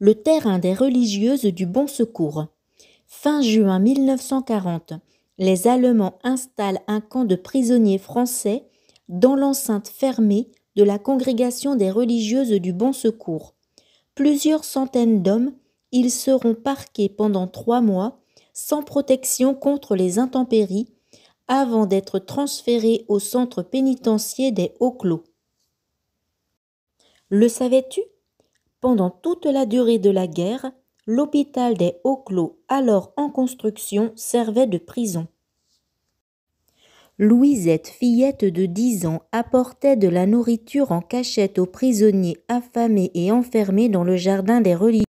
le terrain des religieuses du Bon Secours. Fin juin 1940, les Allemands installent un camp de prisonniers français dans l'enceinte fermée de la congrégation des religieuses du Bon Secours. Plusieurs centaines d'hommes, ils seront parqués pendant trois mois sans protection contre les intempéries avant d'être transférés au centre pénitencier des Hauts-Clos. Le savais-tu pendant toute la durée de la guerre, l'hôpital des Hauts-Clos, alors en construction, servait de prison. Louisette, fillette de 10 ans, apportait de la nourriture en cachette aux prisonniers affamés et enfermés dans le jardin des religieux.